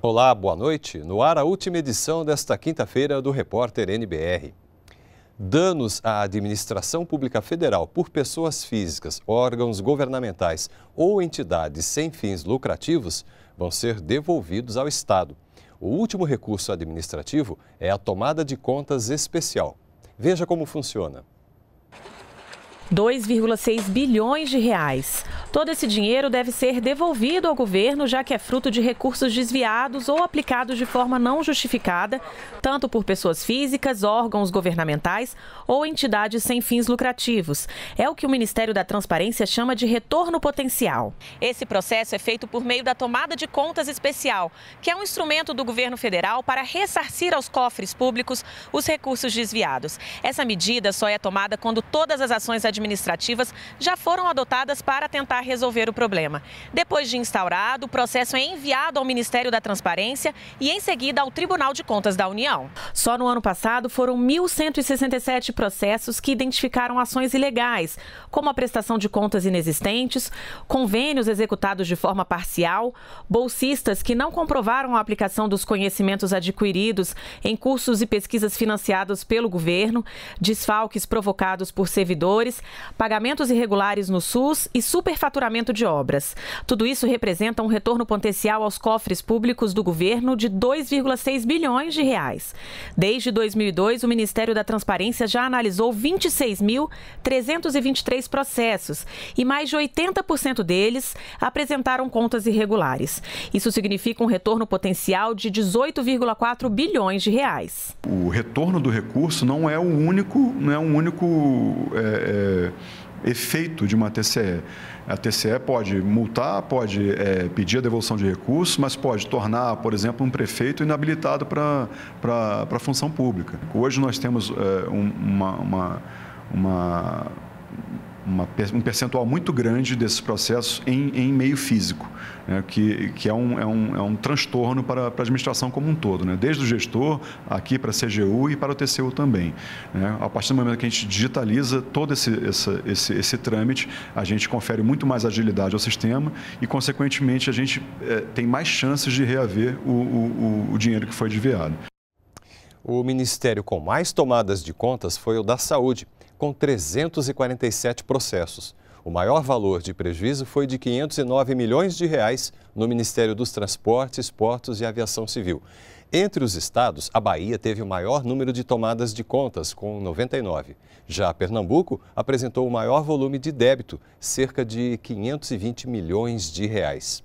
Olá, boa noite. No ar, a última edição desta quinta-feira do Repórter NBR. Danos à administração pública federal por pessoas físicas, órgãos governamentais ou entidades sem fins lucrativos vão ser devolvidos ao Estado. O último recurso administrativo é a tomada de contas especial. Veja como funciona. 2,6 bilhões de reais. Todo esse dinheiro deve ser devolvido ao governo, já que é fruto de recursos desviados ou aplicados de forma não justificada, tanto por pessoas físicas, órgãos governamentais ou entidades sem fins lucrativos. É o que o Ministério da Transparência chama de retorno potencial. Esse processo é feito por meio da tomada de contas especial, que é um instrumento do governo federal para ressarcir aos cofres públicos os recursos desviados. Essa medida só é tomada quando todas as ações administrativas administrativas já foram adotadas para tentar resolver o problema. Depois de instaurado, o processo é enviado ao Ministério da Transparência e, em seguida, ao Tribunal de Contas da União. Só no ano passado foram 1.167 processos que identificaram ações ilegais, como a prestação de contas inexistentes, convênios executados de forma parcial, bolsistas que não comprovaram a aplicação dos conhecimentos adquiridos em cursos e pesquisas financiados pelo governo, desfalques provocados por servidores pagamentos irregulares no SUS e superfaturamento de obras. Tudo isso representa um retorno potencial aos cofres públicos do governo de 2,6 bilhões de reais. Desde 2002, o Ministério da Transparência já analisou 26.323 processos e mais de 80% deles apresentaram contas irregulares. Isso significa um retorno potencial de 18,4 bilhões de reais. O retorno do recurso não é o único, não é um único é, é eh, efeito de uma TCE. A TCE pode multar, pode é, pedir a devolução de recursos, mas pode tornar, por exemplo, um prefeito inabilitado para a função pública. Hoje nós temos é, uma, uma, uma uma, um percentual muito grande desses processos em, em meio físico, né, que, que é, um, é, um, é um transtorno para, para a administração como um todo, né, desde o gestor aqui para a CGU e para o TCU também. Né. A partir do momento que a gente digitaliza todo esse, esse, esse, esse trâmite, a gente confere muito mais agilidade ao sistema e, consequentemente, a gente é, tem mais chances de reaver o, o, o dinheiro que foi desviado. O ministério com mais tomadas de contas foi o da saúde com 347 processos. O maior valor de prejuízo foi de 509 milhões de reais no Ministério dos Transportes, Portos e Aviação Civil. Entre os estados, a Bahia teve o maior número de tomadas de contas, com 99. Já Pernambuco apresentou o maior volume de débito, cerca de 520 milhões de reais.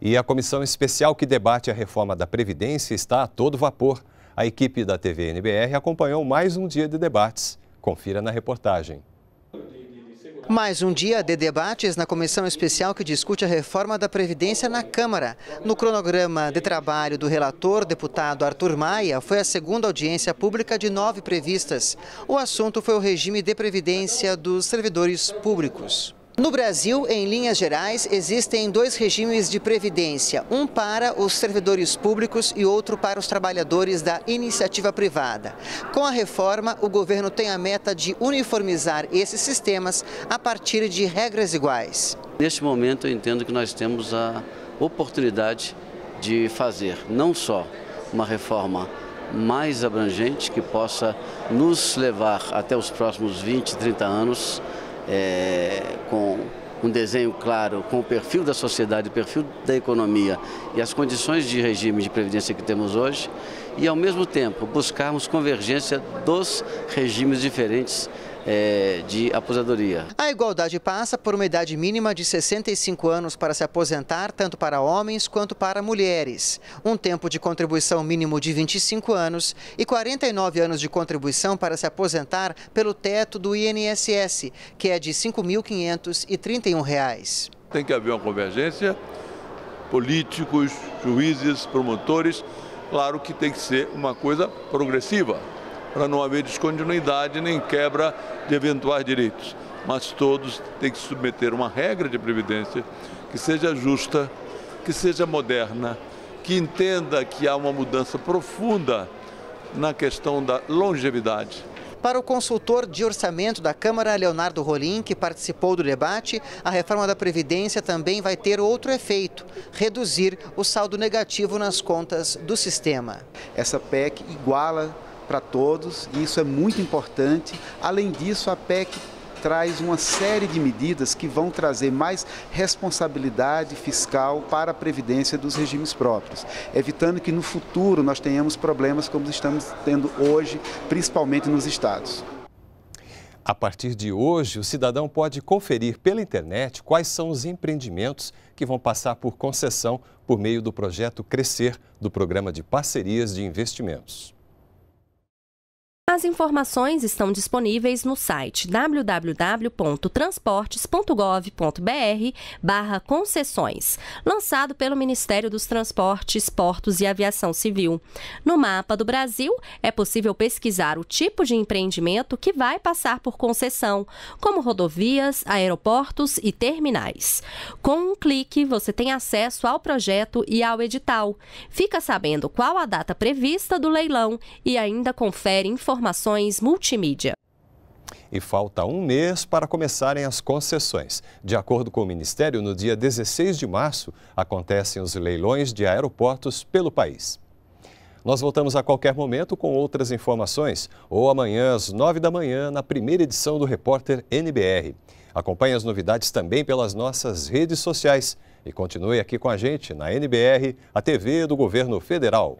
E a comissão especial que debate a reforma da Previdência está a todo vapor. A equipe da TV NBR acompanhou mais um dia de debates. Confira na reportagem. Mais um dia de debates na comissão especial que discute a reforma da Previdência na Câmara. No cronograma de trabalho do relator, deputado Arthur Maia, foi a segunda audiência pública de nove previstas. O assunto foi o regime de Previdência dos servidores públicos. No Brasil, em linhas gerais, existem dois regimes de previdência, um para os servidores públicos e outro para os trabalhadores da iniciativa privada. Com a reforma, o governo tem a meta de uniformizar esses sistemas a partir de regras iguais. Neste momento, eu entendo que nós temos a oportunidade de fazer não só uma reforma mais abrangente, que possa nos levar até os próximos 20, 30 anos é, com um desenho claro com o perfil da sociedade, o perfil da economia e as condições de regime de previdência que temos hoje, e ao mesmo tempo buscarmos convergência dos regimes diferentes é, de aposentadoria. A igualdade passa por uma idade mínima de 65 anos para se aposentar, tanto para homens quanto para mulheres, um tempo de contribuição mínimo de 25 anos e 49 anos de contribuição para se aposentar pelo teto do INSS, que é de R$ 5.531. Tem que haver uma convergência, políticos, juízes, promotores, claro que tem que ser uma coisa progressiva para não haver descontinuidade nem quebra de eventuais direitos. Mas todos têm que submeter uma regra de previdência que seja justa, que seja moderna, que entenda que há uma mudança profunda na questão da longevidade. Para o consultor de orçamento da Câmara, Leonardo Rolim, que participou do debate, a reforma da Previdência também vai ter outro efeito: reduzir o saldo negativo nas contas do sistema. Essa PEC iguala para todos e isso é muito importante. Além disso, a PEC traz uma série de medidas que vão trazer mais responsabilidade fiscal para a previdência dos regimes próprios, evitando que no futuro nós tenhamos problemas como estamos tendo hoje, principalmente nos estados. A partir de hoje, o cidadão pode conferir pela internet quais são os empreendimentos que vão passar por concessão por meio do projeto Crescer, do Programa de Parcerias de Investimentos. As informações estão disponíveis no site www.transportes.gov.br barra concessões, lançado pelo Ministério dos Transportes, Portos e Aviação Civil. No mapa do Brasil, é possível pesquisar o tipo de empreendimento que vai passar por concessão, como rodovias, aeroportos e terminais. Com um clique, você tem acesso ao projeto e ao edital. Fica sabendo qual a data prevista do leilão e ainda confere informações informações multimídia. E falta um mês para começarem as concessões. De acordo com o Ministério, no dia 16 de março acontecem os leilões de aeroportos pelo país. Nós voltamos a qualquer momento com outras informações ou amanhã às 9 da manhã na primeira edição do Repórter NBR. Acompanhe as novidades também pelas nossas redes sociais e continue aqui com a gente na NBR, a TV do Governo Federal.